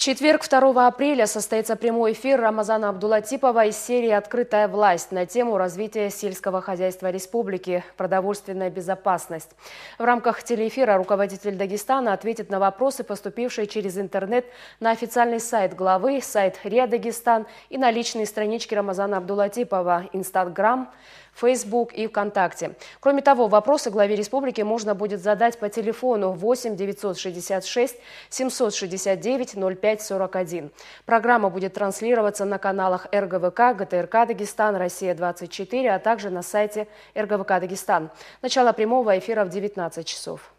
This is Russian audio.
четверг, 2 апреля, состоится прямой эфир Рамазана Абдулатипова из серии «Открытая власть» на тему развития сельского хозяйства республики, продовольственная безопасность. В рамках телеэфира руководитель Дагестана ответит на вопросы, поступившие через интернет на официальный сайт главы, сайт РИА Дагестан и на личные странички Рамазана Абдулатипова, Инстаграм, Фейсбук и ВКонтакте. Кроме того, вопросы главе республики можно будет задать по телефону 8 966 769 05 5.41. Программа будет транслироваться на каналах РГВК, ГТРК Дагестан, Россия-24, а также на сайте РГВК Дагестан. Начало прямого эфира в 19 часов.